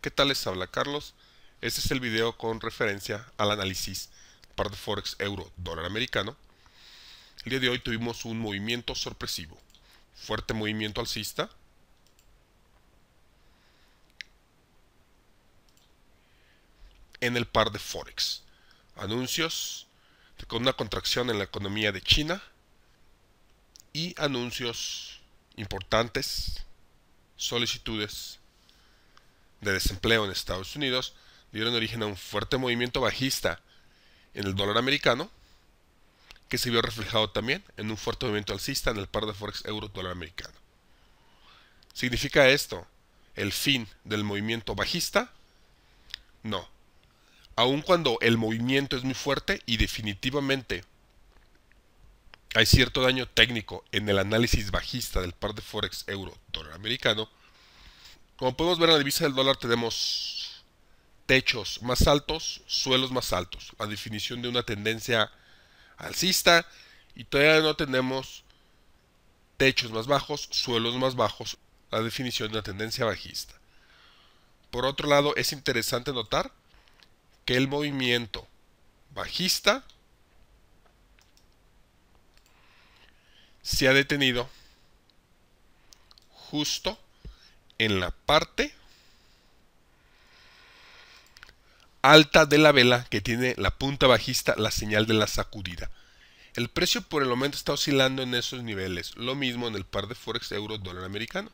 ¿Qué tal les habla Carlos? Este es el video con referencia al análisis par de Forex Euro Dólar Americano. El día de hoy tuvimos un movimiento sorpresivo, fuerte movimiento alcista. En el par de Forex. Anuncios con una contracción en la economía de China y anuncios importantes, solicitudes de desempleo en Estados Unidos dieron origen a un fuerte movimiento bajista en el dólar americano, que se vio reflejado también en un fuerte movimiento alcista en el par de forex euro-dólar americano. ¿Significa esto el fin del movimiento bajista? No. Aun cuando el movimiento es muy fuerte y definitivamente hay cierto daño técnico en el análisis bajista del par de forex euro-dólar americano, como podemos ver en la divisa del dólar tenemos techos más altos, suelos más altos. La definición de una tendencia alcista y todavía no tenemos techos más bajos, suelos más bajos, la definición de una tendencia bajista. Por otro lado, es interesante notar que el movimiento bajista se ha detenido justo en la parte alta de la vela que tiene la punta bajista la señal de la sacudida. El precio por el momento está oscilando en esos niveles, lo mismo en el par de Forex euro dólar americano.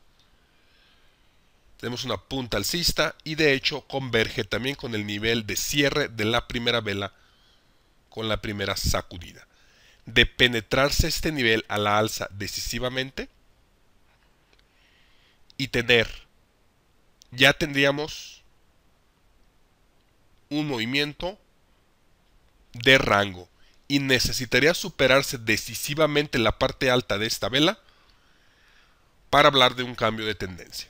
Tenemos una punta alcista y de hecho converge también con el nivel de cierre de la primera vela con la primera sacudida. De penetrarse este nivel a la alza decisivamente, y tener, ya tendríamos un movimiento de rango y necesitaría superarse decisivamente la parte alta de esta vela para hablar de un cambio de tendencia.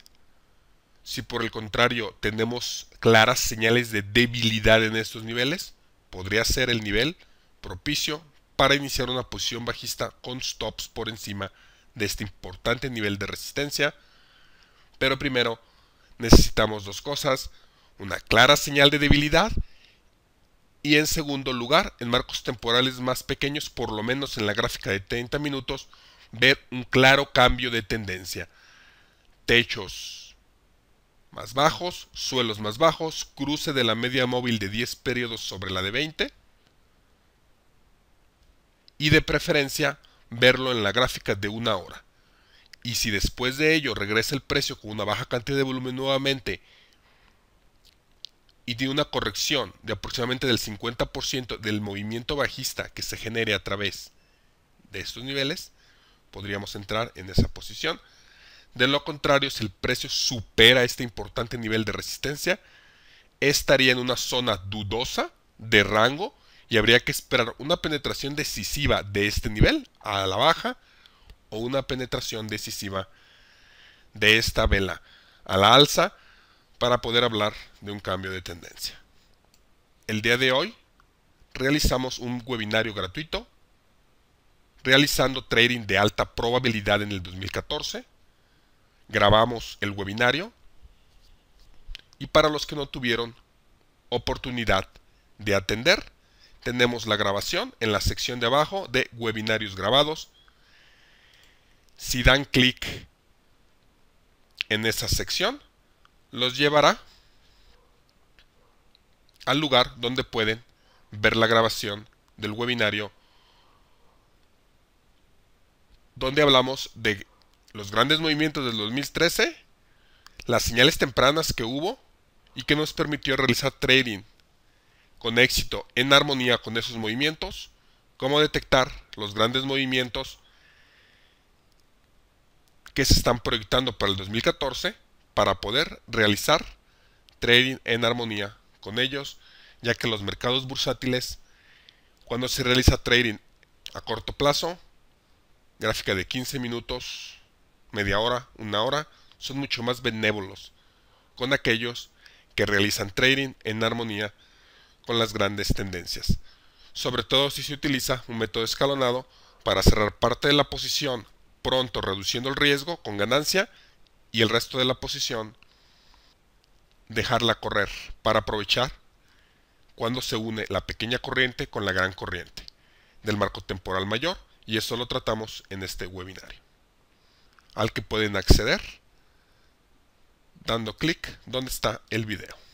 Si por el contrario tenemos claras señales de debilidad en estos niveles, podría ser el nivel propicio para iniciar una posición bajista con stops por encima de este importante nivel de resistencia pero primero necesitamos dos cosas, una clara señal de debilidad y en segundo lugar, en marcos temporales más pequeños, por lo menos en la gráfica de 30 minutos, ver un claro cambio de tendencia. Techos más bajos, suelos más bajos, cruce de la media móvil de 10 periodos sobre la de 20 y de preferencia verlo en la gráfica de una hora y si después de ello regresa el precio con una baja cantidad de volumen nuevamente y tiene una corrección de aproximadamente del 50% del movimiento bajista que se genere a través de estos niveles, podríamos entrar en esa posición. De lo contrario, si el precio supera este importante nivel de resistencia, estaría en una zona dudosa de rango y habría que esperar una penetración decisiva de este nivel a la baja o una penetración decisiva de esta vela a la alza para poder hablar de un cambio de tendencia. El día de hoy realizamos un webinario gratuito realizando trading de alta probabilidad en el 2014. Grabamos el webinario y para los que no tuvieron oportunidad de atender, tenemos la grabación en la sección de abajo de webinarios grabados si dan clic en esa sección, los llevará al lugar donde pueden ver la grabación del webinario donde hablamos de los grandes movimientos del 2013, las señales tempranas que hubo y que nos permitió realizar trading con éxito en armonía con esos movimientos, cómo detectar los grandes movimientos que se están proyectando para el 2014 para poder realizar trading en armonía con ellos, ya que los mercados bursátiles, cuando se realiza trading a corto plazo, gráfica de 15 minutos, media hora, una hora, son mucho más benévolos con aquellos que realizan trading en armonía con las grandes tendencias. Sobre todo si se utiliza un método escalonado para cerrar parte de la posición pronto reduciendo el riesgo con ganancia y el resto de la posición dejarla correr para aprovechar cuando se une la pequeña corriente con la gran corriente del marco temporal mayor y eso lo tratamos en este webinario al que pueden acceder dando clic donde está el video.